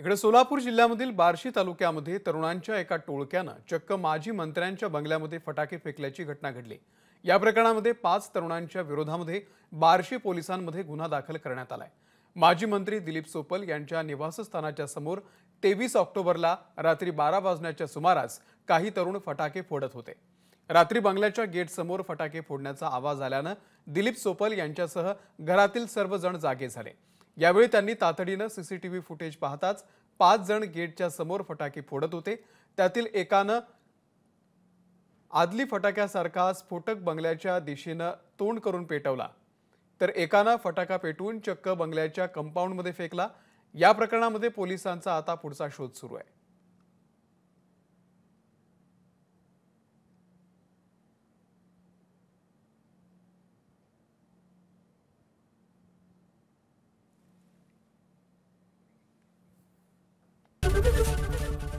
इकडे सोलापूर जिल्ह्यामधील बार्शी तालुक्यामध्ये तरुणांच्या एका टोळक्यानं चक्क माजी मंत्र्यांच्या बंगल्यामध्ये फटाके फेकल्याची घटना घडली या प्रकरणामध्ये पाच तरुणांच्या विरोधामध्ये बार्शी पोलिसांमध्ये गुन्हा दाखल करण्यात आलाय माजी मंत्री दिलीप सोपल यांच्या निवासस्थानाच्या समोर तेवीस ऑक्टोबरला रात्री बारा वाजण्याच्या सुमारास काही तरुण फटाके फोडत होते रात्री बंगल्याच्या गेट समोर फटाके फोडण्याचा आवाज आल्यानं दिलीप सोपल यांच्यासह घरातील सर्वजण जागे झाले यावेळी त्यांनी तातडीनं सीसीटीव्ही फुटेज पाहताच पाच जण गेटच्या समोर फटाके फोडत होते त्यातील एकानं आदली फटाक्यासारखा स्फोटक बंगल्याच्या दिशेनं तोंड करून पेटवला तर एकानं फटाका पेटवून चक्क बंगल्याच्या कंपाऊंडमध्ये फेकला या प्रकरणामध्ये पोलिसांचा आता पुढचा शोध सुरू आहे